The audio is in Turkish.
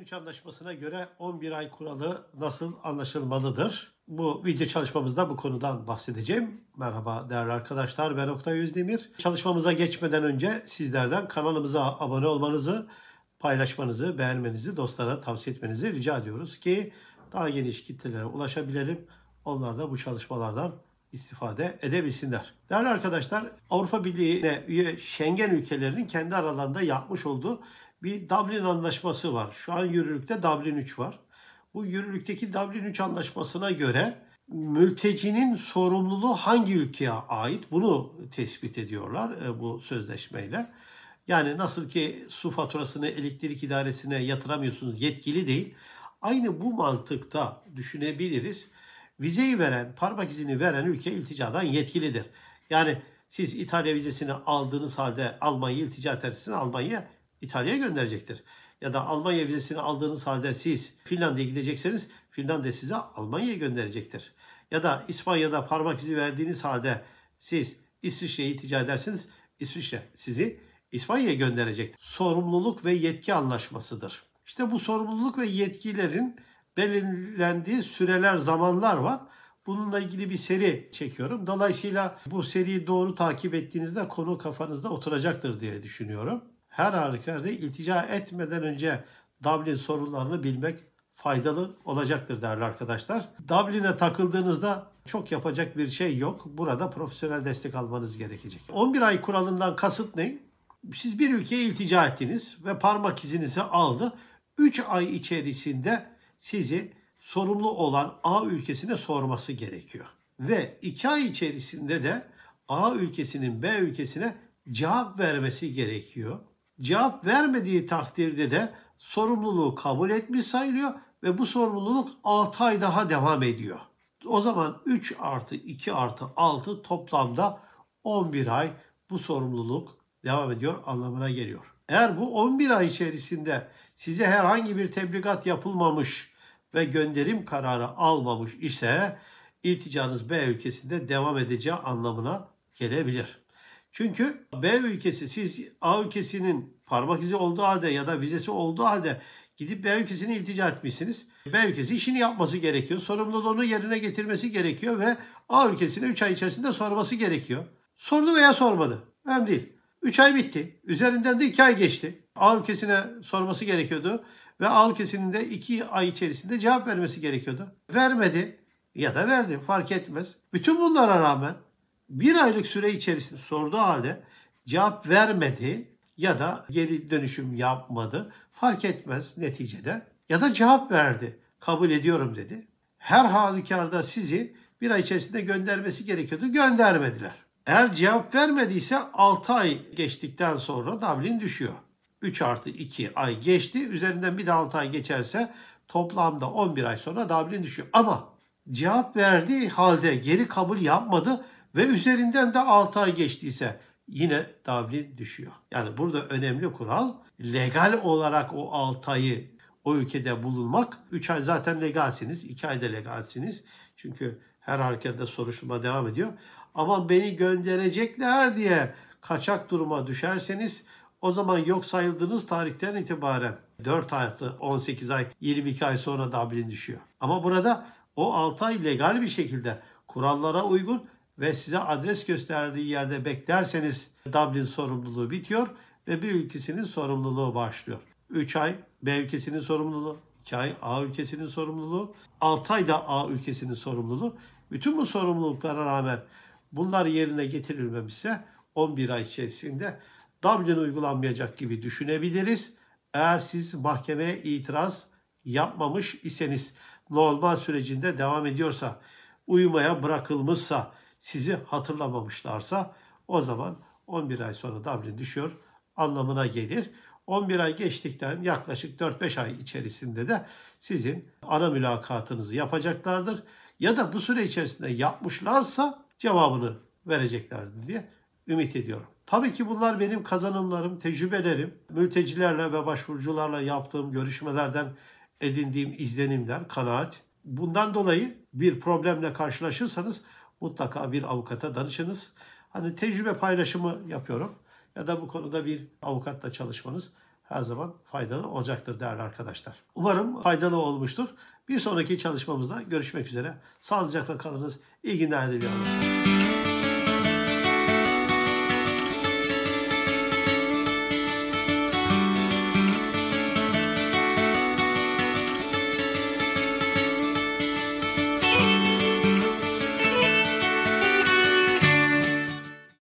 2003 anlaşmasına göre 11 ay kuralı nasıl anlaşılmalıdır? Bu video çalışmamızda bu konudan bahsedeceğim. Merhaba değerli arkadaşlar ben Oktay Özdemir. Çalışmamıza geçmeden önce sizlerden kanalımıza abone olmanızı, paylaşmanızı, beğenmenizi, dostlara tavsiye etmenizi rica ediyoruz ki daha geniş kitlelere ulaşabilirim. Onlar da bu çalışmalardan istifade edebilsinler. Değerli arkadaşlar Avrupa Birliği'ne üye Schengen ülkelerinin kendi aralarında yapmış olduğu bir Dublin Anlaşması var. Şu an yürürlükte Dublin 3 var. Bu yürürlükteki Dublin 3 anlaşmasına göre mültecinin sorumluluğu hangi ülkeye ait bunu tespit ediyorlar e, bu sözleşmeyle. Yani nasıl ki su faturasını elektrik idaresine yatıramıyorsunuz yetkili değil. Aynı bu mantıkta düşünebiliriz. Vizeyi veren, parmak izini veren ülke ilticadan yetkilidir. Yani siz İtalya vizesini aldığınız halde Almanya iltica tersine Almanya İtalya'ya gönderecektir. Ya da Almanya vizesini aldığınız halde siz Finlandiya'ya gidecekseniz Finlandiya size Almanya'ya gönderecektir. Ya da İspanya'da parmak izi verdiğiniz halde siz İsviçre'ye itica ederseniz İsviçre sizi İspanya'ya gönderecektir. Sorumluluk ve yetki anlaşmasıdır. İşte bu sorumluluk ve yetkilerin belirlendiği süreler, zamanlar var. Bununla ilgili bir seri çekiyorum. Dolayısıyla bu seriyi doğru takip ettiğinizde konu kafanızda oturacaktır diye düşünüyorum her halükarda iltica etmeden önce Dublin sorunlarını bilmek faydalı olacaktır değerli arkadaşlar. Dublin'e takıldığınızda çok yapacak bir şey yok. Burada profesyonel destek almanız gerekecek. 11 ay kuralından kasıt ne? Siz bir ülkeye iltica ettiniz ve parmak izinizi aldı. 3 ay içerisinde sizi sorumlu olan A ülkesine sorması gerekiyor. Ve 2 ay içerisinde de A ülkesinin B ülkesine cevap vermesi gerekiyor cevap vermediği takdirde de sorumluluğu kabul etmiş sayılıyor ve bu sorumluluk 6 ay daha devam ediyor. O zaman 3 artı 2 artı 6 toplamda 11 ay bu sorumluluk devam ediyor anlamına geliyor. Eğer bu 11 ay içerisinde size herhangi bir tebligat yapılmamış ve gönderim kararı almamış ise ilticanız B ülkesinde devam edeceği anlamına gelebilir. Çünkü B ülkesi siz A ülkesinin parmak izi olduğu halde ya da vizesi olduğu halde gidip B ülkesine iltica etmişsiniz. B ülkesi işini yapması gerekiyor. Sorumluluğunu yerine getirmesi gerekiyor ve A ülkesine 3 ay içerisinde sorması gerekiyor. Sordu veya sormadı. Önemli değil. 3 ay bitti. Üzerinden de 2 ay geçti. A ülkesine sorması gerekiyordu ve A ülkesinin de 2 ay içerisinde cevap vermesi gerekiyordu. Vermedi ya da verdi fark etmez. Bütün bunlara rağmen bir aylık süre içerisinde sorduğu halde cevap vermedi ya da geri dönüşüm yapmadı. Fark etmez neticede. Ya da cevap verdi. Kabul ediyorum dedi. Her halükarda sizi bir ay içerisinde göndermesi gerekiyordu. Göndermediler. Eğer cevap vermediyse 6 ay geçtikten sonra Dublin düşüyor. 3 artı 2 ay geçti. Üzerinden bir de 6 ay geçerse toplamda 11 ay sonra Dublin düşüyor. Ama cevap verdiği halde geri kabul yapmadı ve üzerinden de 6 ay geçtiyse yine davlin düşüyor. Yani burada önemli kural legal olarak o 6 ayı o ülkede bulunmak. 3 ay zaten legalsiniz, 2 ayda legalsiniz. Çünkü her halükarda soruşturma devam ediyor. Ama beni gönderecekler diye kaçak duruma düşerseniz o zaman yok sayıldığınız tarihten itibaren 4 ay, 18 ay, 22 ay sonra Dublin düşüyor. Ama burada o 6 ay legal bir şekilde kurallara uygun ve size adres gösterdiği yerde beklerseniz Dublin sorumluluğu bitiyor ve bir ülkesinin sorumluluğu başlıyor. 3 ay B ülkesinin sorumluluğu, 2 ay A ülkesinin sorumluluğu, 6 ay da A ülkesinin sorumluluğu. Bütün bu sorumluluklara rağmen bunlar yerine getirilmemişse 11 ay içerisinde Dublin uygulanmayacak gibi düşünebiliriz. Eğer siz mahkemeye itiraz yapmamış iseniz normal sürecinde devam ediyorsa, uyumaya bırakılmışsa, sizi hatırlamamışlarsa o zaman 11 ay sonra Dublin düşüyor anlamına gelir. 11 ay geçtikten yaklaşık 4-5 ay içerisinde de sizin ana mülakatınızı yapacaklardır. Ya da bu süre içerisinde yapmışlarsa cevabını vereceklerdir diye ümit ediyorum. Tabii ki bunlar benim kazanımlarım, tecrübelerim, mültecilerle ve başvurucularla yaptığım görüşmelerden edindiğim izlenimler, kanaat. Bundan dolayı bir problemle karşılaşırsanız mutlaka bir avukata danışınız. Hani tecrübe paylaşımı yapıyorum ya da bu konuda bir avukatla çalışmanız her zaman faydalı olacaktır değerli arkadaşlar. Umarım faydalı olmuştur. Bir sonraki çalışmamızda görüşmek üzere. Sağlıcakla kalınız. İyi günler diliyorum.